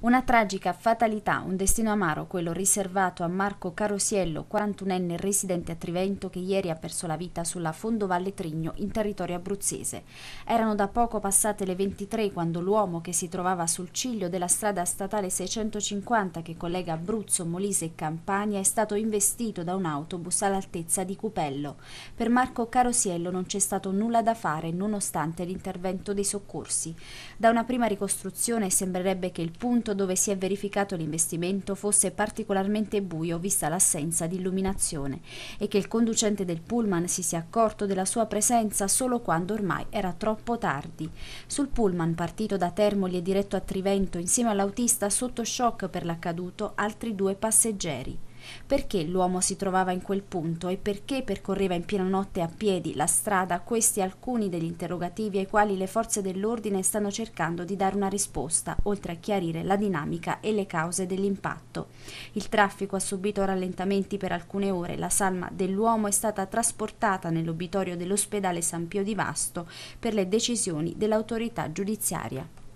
Una tragica fatalità, un destino amaro, quello riservato a Marco Carosiello, 41enne residente a Trivento, che ieri ha perso la vita sulla Fondovalle Trigno in territorio abruzzese. Erano da poco passate le 23 quando l'uomo che si trovava sul ciglio della strada statale 650 che collega Abruzzo, Molise e Campania è stato investito da un autobus all'altezza di Cupello. Per Marco Carosiello non c'è stato nulla da fare nonostante l'intervento dei soccorsi. Da una prima ricostruzione sembrerebbe che il punto momento dove si è verificato l'investimento fosse particolarmente buio vista l'assenza di illuminazione e che il conducente del pullman si sia accorto della sua presenza solo quando ormai era troppo tardi. Sul pullman partito da Termoli e diretto a Trivento insieme all'autista sotto shock per l'accaduto altri due passeggeri. Perché l'uomo si trovava in quel punto e perché percorreva in piena notte a piedi la strada, questi alcuni degli interrogativi ai quali le forze dell'ordine stanno cercando di dare una risposta, oltre a chiarire la dinamica e le cause dell'impatto. Il traffico ha subito rallentamenti per alcune ore, la salma dell'uomo è stata trasportata nell'obitorio dell'ospedale San Pio di Vasto per le decisioni dell'autorità giudiziaria.